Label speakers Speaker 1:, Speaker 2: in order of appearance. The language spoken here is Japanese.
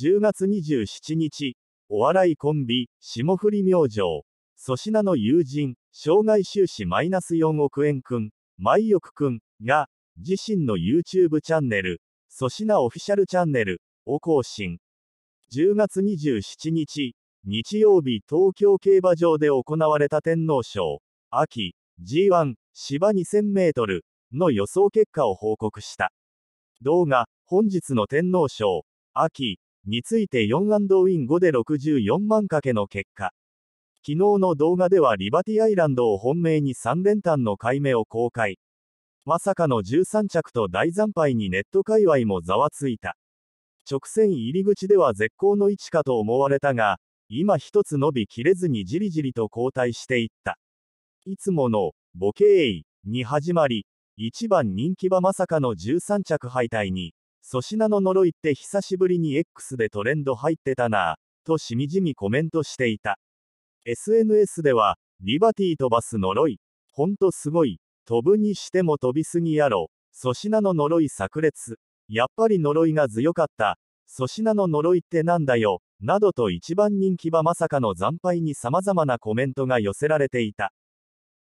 Speaker 1: 10月27日、お笑いコンビ、霜降り明星、粗品の友人、障害収支マイナス4億円くん、舞翼くんが、自身の YouTube チャンネル、粗品オフィシャルチャンネルを更新。10月27日、日曜日東京競馬場で行われた天皇賞、秋、G1、芝2000メートルの予想結果を報告した。動画、本日の天皇賞、秋、について4ウィン5で64万かけの結果。昨日の動画ではリバティアイランドを本命に3連単の買い目を公開。まさかの13着と大惨敗にネット界隈もざわついた。直線入り口では絶好の位置かと思われたが、今一つ伸びきれずにじりじりと後退していった。いつもの、ボケエイに始まり、1番人気馬まさかの13着敗退に、粗品の呪いって久しぶりに X でトレンド入ってたなぁ、としみじみコメントしていた。SNS では、リバティ飛ばす呪い。ほんとすごい。飛ぶにしても飛びすぎやろ。粗品の呪い炸裂。やっぱり呪いが強かった。粗品の呪いってなんだよ。などと一番人気はまさかの惨敗に様々なコメントが寄せられていた。